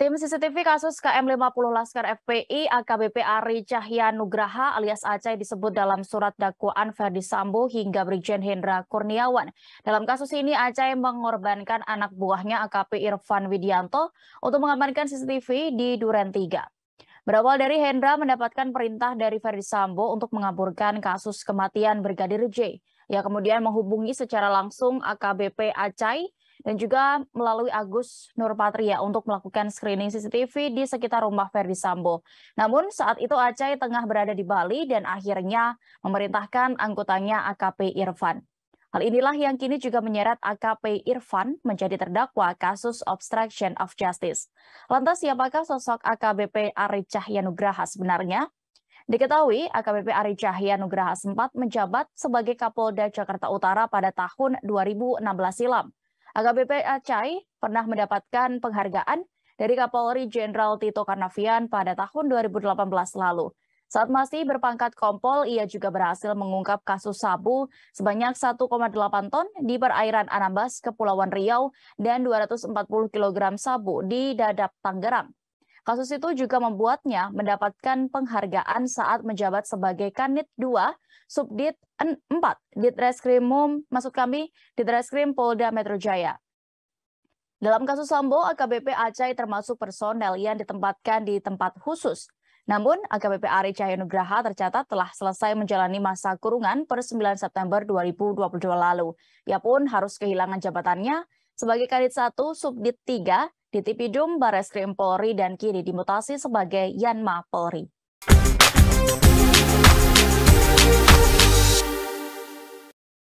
Tim CCTV kasus KM50 Laskar FPI AKBP Ari Cahya Nugraha alias Acai disebut dalam surat dakwaan Ferdi Sambo hingga Brigjen Hendra Kurniawan. Dalam kasus ini Acai mengorbankan anak buahnya AKP Irfan Widianto untuk mengamankan CCTV di Duren 3. Berawal dari Hendra mendapatkan perintah dari Ferdi Sambo untuk mengaburkan kasus kematian Brigadir J. Ia kemudian menghubungi secara langsung AKBP Acai dan juga melalui Agus Nurpatria untuk melakukan screening CCTV di sekitar rumah Ferdi Sambo. Namun saat itu Acai tengah berada di Bali dan akhirnya memerintahkan anggotanya AKP Irfan. Hal inilah yang kini juga menyeret AKP Irfan menjadi terdakwa kasus obstruction of justice. Lantas siapakah sosok AKBP Ari Cahyanugraha sebenarnya? Diketahui, AKBP Ari Cahya sempat menjabat sebagai Kapolda Jakarta Utara pada tahun 2016 silam. AKBP Acai pernah mendapatkan penghargaan dari Kapolri Jenderal Tito Karnavian pada tahun 2018 lalu. Saat masih berpangkat kompol, ia juga berhasil mengungkap kasus sabu sebanyak 1,8 ton di perairan Anambas, Kepulauan Riau, dan 240 kg sabu di Dadap, Tangerang. Kasus itu juga membuatnya mendapatkan penghargaan saat menjabat sebagai Kanit 2 Subdit 4 Ditreskrimum, maksud kami Ditreskrim Polda Metro Jaya. Dalam kasus Sambo, AKBP Acai termasuk personel yang ditempatkan di tempat khusus. Namun, AKBP Ari Cahyanugraha tercatat telah selesai menjalani masa kurungan per 9 September 2022 lalu. Ia pun harus kehilangan jabatannya sebagai Kadit 1 Subdit 3 Ditipidum Tipidum, Krim Polri dan kini dimutasi sebagai Yanma Polri.